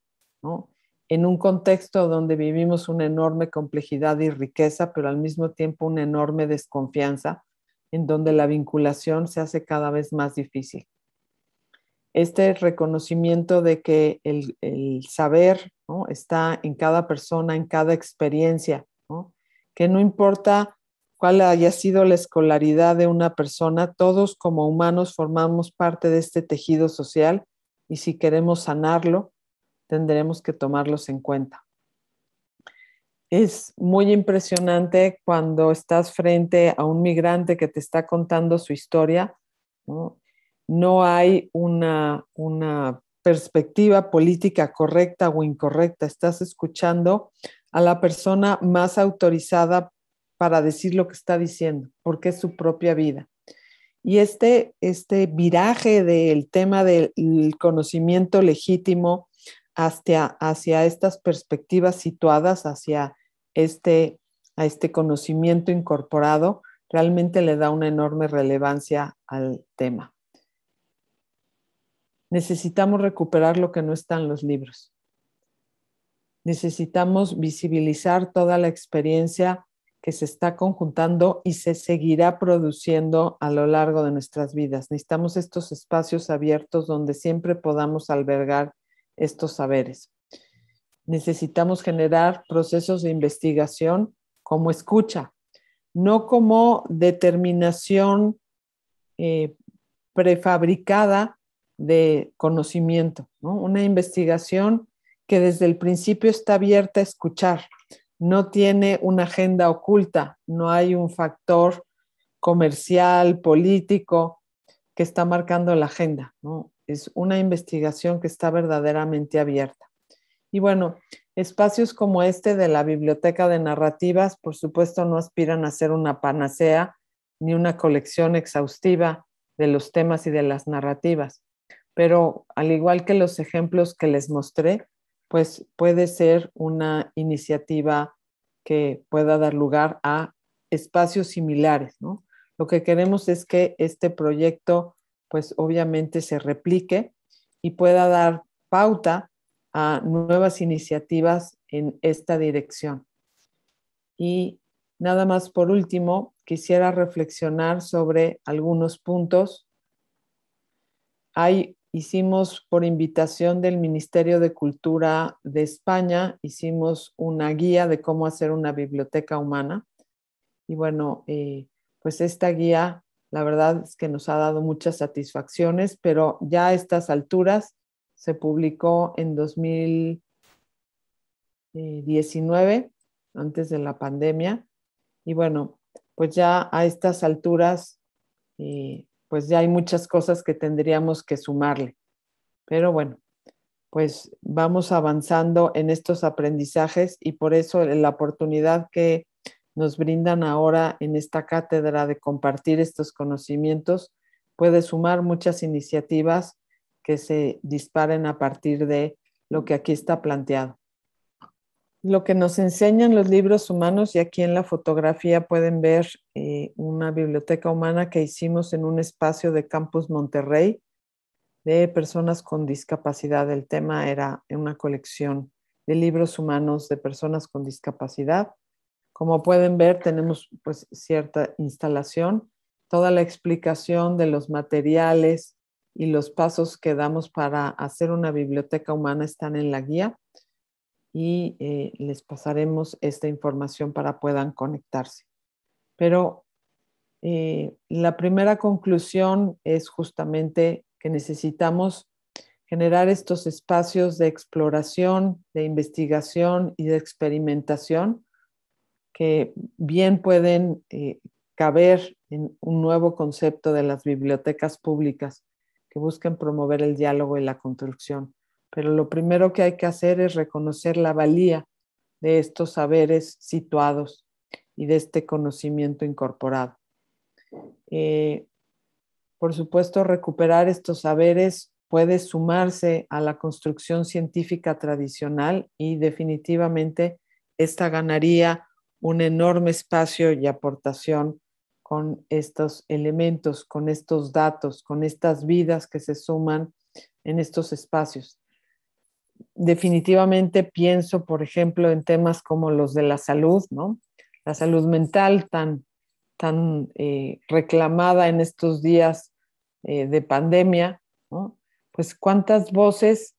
en un contexto donde vivimos una enorme complejidad y riqueza, pero al mismo tiempo una enorme desconfianza, en donde la vinculación se hace cada vez más difícil. Este reconocimiento de que el, saber está en cada persona, en cada experiencia, que no importa cuál haya sido la escolaridad de una persona, todos como humanos formamos parte de este tejido social y si queremos sanarlo, tendremos que tomarlos en cuenta. Es muy impresionante cuando estás frente a un migrante que te está contando su historia. No, hay una, una perspectiva política correcta o incorrecta. Estás escuchando a la persona más autorizada para decir lo que está diciendo, porque es su propia vida. Y este, este viraje del tema del conocimiento legítimo hacia, hacia estas perspectivas situadas, hacia este, a este conocimiento incorporado, realmente le da una enorme relevancia al tema. Necesitamos recuperar lo que no está en los libros. Necesitamos visibilizar toda la experiencia que se está conjuntando y se seguirá produciendo a lo largo de nuestras vidas. Necesitamos estos espacios abiertos donde siempre podamos albergar estos saberes. Necesitamos generar procesos de investigación como escucha, no como determinación eh, prefabricada de conocimiento, una investigación que desde el principio está abierta a escuchar, no tiene una agenda oculta, no hay un factor comercial, político, que está marcando la agenda. Es una investigación que está verdaderamente abierta. Y bueno, espacios como este de la Biblioteca de Narrativas, por supuesto, no aspiran a ser una panacea ni una colección exhaustiva de los temas y de las narrativas, pero al igual que los ejemplos que les mostré, pues puede ser una iniciativa que pueda dar lugar a espacios similares, ¿no? Lo que queremos es que este proyecto, pues obviamente se replique y pueda dar pauta a nuevas iniciativas en esta dirección. Y nada más por último, quisiera reflexionar sobre algunos puntos. Hay hicimos por invitación del Ministerio de Cultura de España, hicimos una guía de cómo hacer una biblioteca humana. Y bueno, eh, pues esta guía, la verdad es que nos ha dado muchas satisfacciones, pero ya a estas alturas se publicó en 2019, eh, antes de la pandemia. Y bueno, pues ya a estas alturas... Eh, pues ya hay muchas cosas que tendríamos que sumarle. Pero bueno, pues vamos avanzando en estos aprendizajes y por eso la oportunidad que nos brindan ahora en esta cátedra de compartir estos conocimientos puede sumar muchas iniciativas que se disparen a partir de lo que aquí está planteado lo que nos enseñan los libros humanos y aquí en la fotografía pueden ver eh, una biblioteca humana que hicimos en un espacio de Campus Monterrey de personas con discapacidad. El tema era una colección de libros humanos de personas con discapacidad. Como pueden ver, tenemos pues, cierta instalación, toda la explicación de los materiales y los pasos que damos para hacer una biblioteca humana están en la guía y eh, les pasaremos esta información para puedan conectarse. Pero eh, la primera conclusión es justamente que necesitamos generar estos espacios de exploración, de investigación y de experimentación que bien pueden eh, caber en un nuevo concepto de las bibliotecas públicas que busquen promover el diálogo y la construcción pero lo primero que hay que hacer es reconocer la valía de estos saberes situados y de este conocimiento incorporado. Eh, por supuesto, recuperar estos saberes puede sumarse a la construcción científica tradicional y definitivamente esta ganaría un enorme espacio y aportación con estos elementos, con estos datos, con estas vidas que se suman en estos espacios definitivamente pienso, por ejemplo, en temas como los de la salud, ¿no? La salud mental tan, eh, reclamada en estos días eh, de pandemia, Pues cuántas voces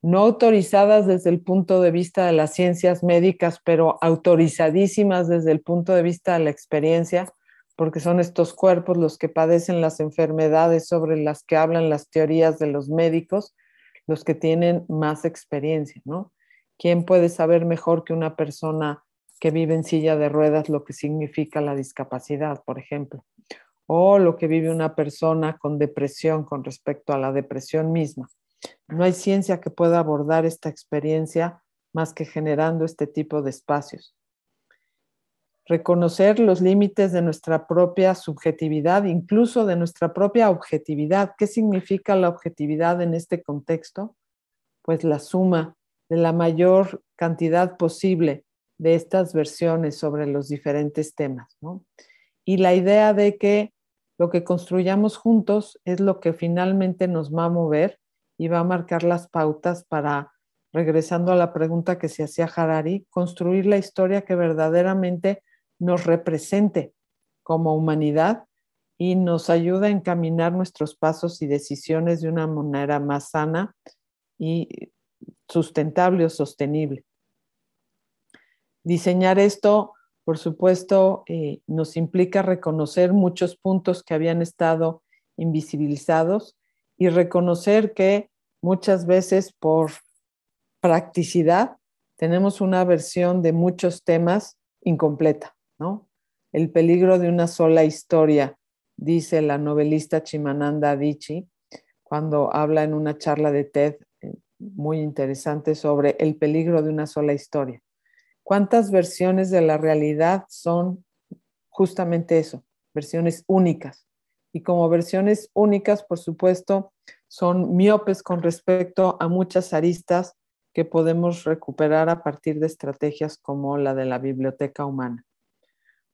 no autorizadas desde el punto de vista de las ciencias médicas, pero autorizadísimas desde el punto de vista de la experiencia, porque son estos cuerpos los que padecen las enfermedades sobre las que hablan las teorías de los médicos, los que tienen más experiencia, ¿no? ¿Quién puede saber mejor que una persona que vive en silla de ruedas lo que significa la discapacidad, por ejemplo? O lo que vive una persona con depresión con respecto a la depresión misma. No hay ciencia que pueda abordar esta experiencia más que generando este tipo de espacios reconocer los límites de nuestra propia subjetividad, incluso de nuestra propia objetividad. ¿Qué significa la objetividad en este contexto? Pues la suma de la mayor cantidad posible de estas versiones sobre los diferentes temas. ¿no? Y la idea de que lo que construyamos juntos es lo que finalmente nos va a mover y va a marcar las pautas para, regresando a la pregunta que se hacía Harari, construir la historia que verdaderamente nos represente como humanidad y nos ayuda a encaminar nuestros pasos y decisiones de una manera más sana y sustentable o sostenible. Diseñar esto, por supuesto, eh, nos implica reconocer muchos puntos que habían estado invisibilizados y reconocer que muchas veces por practicidad tenemos una versión de muchos temas incompleta. El peligro de una sola historia, dice la novelista Chimananda Adichie cuando habla en una charla de TED eh, muy interesante sobre el peligro de una sola historia. ¿Cuántas versiones de la realidad son justamente eso? Versiones únicas. Y como versiones únicas, por supuesto, son miopes con respecto a muchas aristas que podemos recuperar a partir de estrategias como la de la biblioteca humana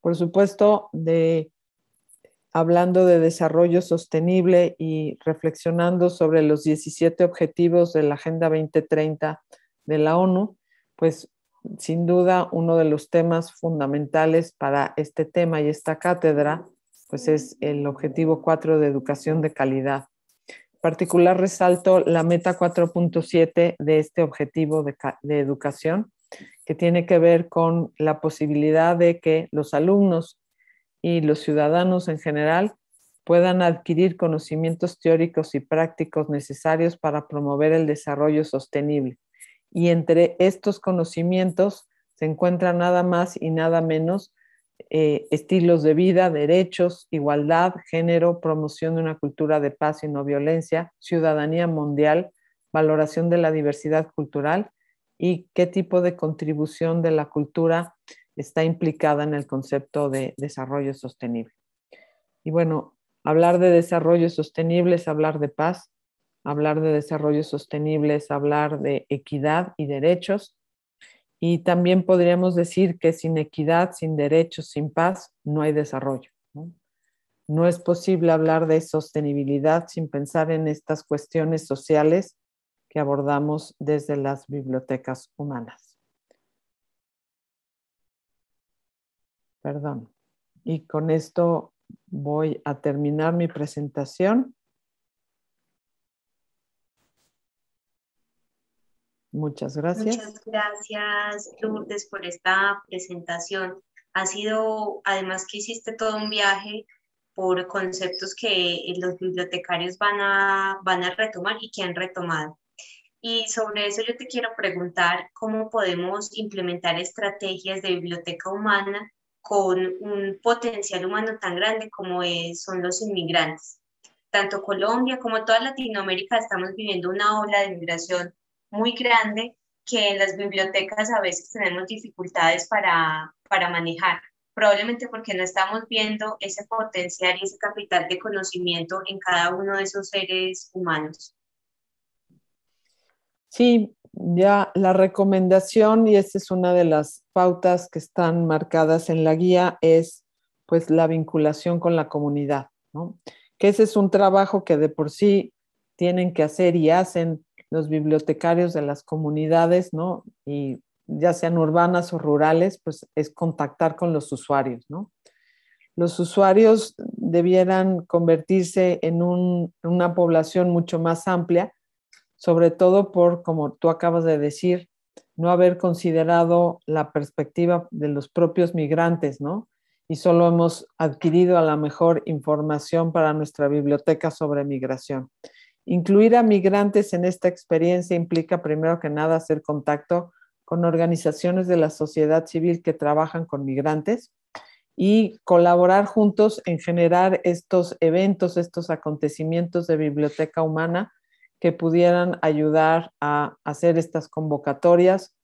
por supuesto, de hablando de desarrollo sostenible y reflexionando sobre los 17 objetivos de la Agenda 2030 de la ONU, pues sin duda uno de los temas fundamentales para este tema y esta cátedra, pues es el objetivo 4 de educación de calidad. En particular resalto la meta 4.7 de este objetivo de educación, que tiene que ver con la posibilidad de que los alumnos y los ciudadanos en general puedan adquirir conocimientos teóricos y prácticos necesarios para promover el desarrollo sostenible. Y entre estos conocimientos se encuentran nada más y nada menos eh, estilos de vida, derechos, igualdad, género, promoción de una cultura de paz y no violencia, ciudadanía mundial, valoración de la diversidad cultural y qué tipo de contribución de la cultura está implicada en el concepto de desarrollo sostenible. Y bueno, hablar de desarrollo sostenible es hablar de paz, hablar de desarrollo sostenible es hablar de equidad y derechos. Y también podríamos decir que sin equidad, sin derechos, sin paz, no hay desarrollo. ¿no? no es posible hablar de sostenibilidad sin pensar en estas cuestiones sociales que abordamos desde las bibliotecas humanas. Perdón. Y con esto voy a terminar mi presentación. Muchas gracias. Muchas gracias, Lourdes, por esta presentación. Ha sido, además que hiciste todo un viaje por conceptos que los bibliotecarios van a, van a retomar y que han retomado. Y sobre eso yo te quiero preguntar cómo podemos implementar estrategias de biblioteca humana con un potencial humano tan grande como son los inmigrantes. Tanto Colombia como toda Latinoamérica estamos viviendo una ola de migración muy grande que en las bibliotecas a veces tenemos dificultades para, para manejar, probablemente porque no estamos viendo ese potencial y ese capital de conocimiento en cada uno de esos seres humanos. Sí, ya la recomendación, y esta es una de las pautas que están marcadas en la guía, es pues la vinculación con la comunidad, ¿no? Que ese es un trabajo que de por sí tienen que hacer y hacen los bibliotecarios de las comunidades, ¿no? Y ya sean urbanas o rurales, pues es contactar con los usuarios, ¿no? Los usuarios debieran convertirse en una población mucho más amplia sobre todo por, como tú acabas de decir, no haber considerado la perspectiva de los propios migrantes, ¿no? Y solo hemos adquirido a la mejor información para nuestra biblioteca sobre migración. Incluir a migrantes en esta experiencia implica primero que nada hacer contacto con organizaciones de la sociedad civil que trabajan con migrantes y colaborar juntos en generar estos eventos, estos acontecimientos de biblioteca humana que pudieran ayudar a hacer estas convocatorias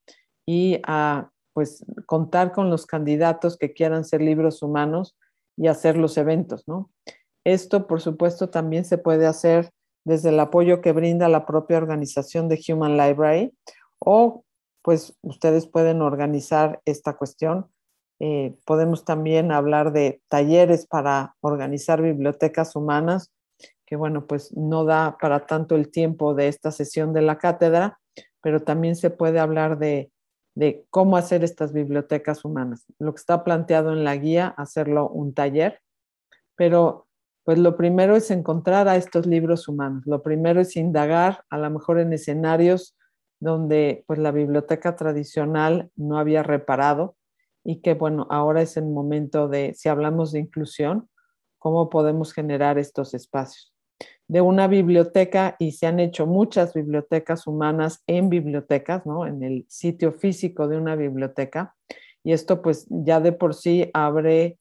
y a pues contar con los candidatos que quieran ser libros humanos y hacer los eventos, ¿no? Esto, por supuesto, también se puede hacer desde el apoyo que brinda la propia organización de Human Library o pues ustedes pueden organizar esta cuestión. Eh, podemos también hablar de talleres para organizar bibliotecas humanas que bueno, pues no da para tanto el tiempo de esta sesión de la cátedra, pero también se puede hablar de, de cómo hacer estas bibliotecas humanas. Lo que está planteado en la guía, hacerlo un taller, pero pues lo primero es encontrar a estos libros humanos, lo primero es indagar a lo mejor en escenarios donde pues la biblioteca tradicional no había reparado y que bueno, ahora es el momento de, si hablamos de inclusión, cómo podemos generar estos espacios de una biblioteca y se han hecho muchas bibliotecas humanas en bibliotecas, ¿no? En el sitio físico de una biblioteca. Y esto pues ya de por sí abre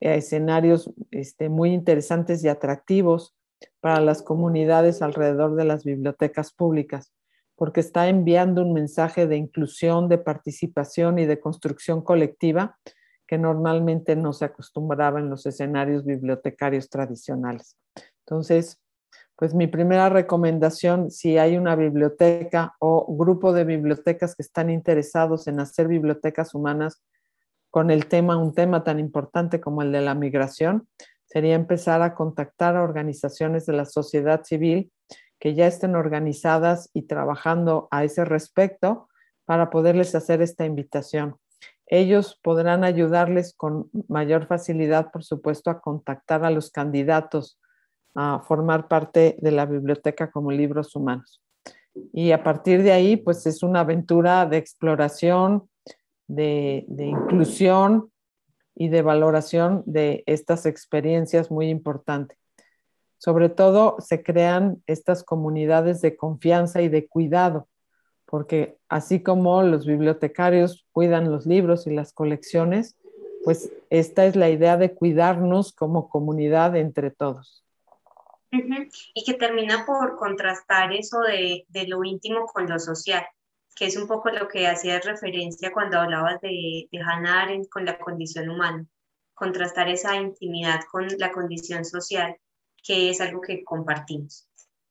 eh, escenarios este, muy interesantes y atractivos para las comunidades alrededor de las bibliotecas públicas, porque está enviando un mensaje de inclusión, de participación y de construcción colectiva que normalmente no se acostumbraba en los escenarios bibliotecarios tradicionales. Entonces, pues mi primera recomendación, si hay una biblioteca o grupo de bibliotecas que están interesados en hacer bibliotecas humanas con el tema, un tema tan importante como el de la migración, sería empezar a contactar a organizaciones de la sociedad civil que ya estén organizadas y trabajando a ese respecto para poderles hacer esta invitación. Ellos podrán ayudarles con mayor facilidad, por supuesto, a contactar a los candidatos a formar parte de la biblioteca como libros humanos. Y a partir de ahí, pues es una aventura de exploración, de, de inclusión y de valoración de estas experiencias muy importantes, Sobre todo se crean estas comunidades de confianza y de cuidado, porque así como los bibliotecarios cuidan los libros y las colecciones, pues esta es la idea de cuidarnos como comunidad entre todos. Y que termina por contrastar eso de, lo íntimo con lo social, que es un poco lo que hacías referencia cuando hablabas de, de Hannah con la condición humana, contrastar esa intimidad con la condición social, que es algo que compartimos.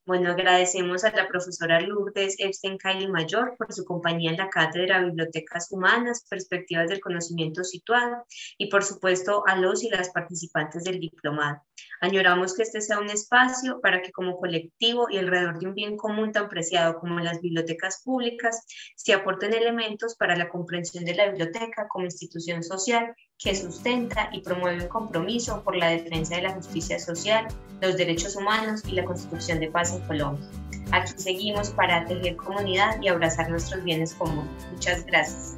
Bueno, agradecemos a la profesora Lourdes Epstein Kylie Mayor por su compañía en la Cátedra Bibliotecas Humanas, Perspectivas del Conocimiento Situado y por supuesto a los y las participantes del diplomado. Añoramos que este sea un espacio para que como colectivo y alrededor de un bien común tan preciado como las bibliotecas públicas se aporten elementos para la comprensión de la biblioteca como institución social que sustenta y promueve un compromiso por la defensa de la justicia social, los derechos humanos y la construcción de paz en Colombia. Aquí seguimos para tejer comunidad y abrazar nuestros bienes comunes. Muchas gracias.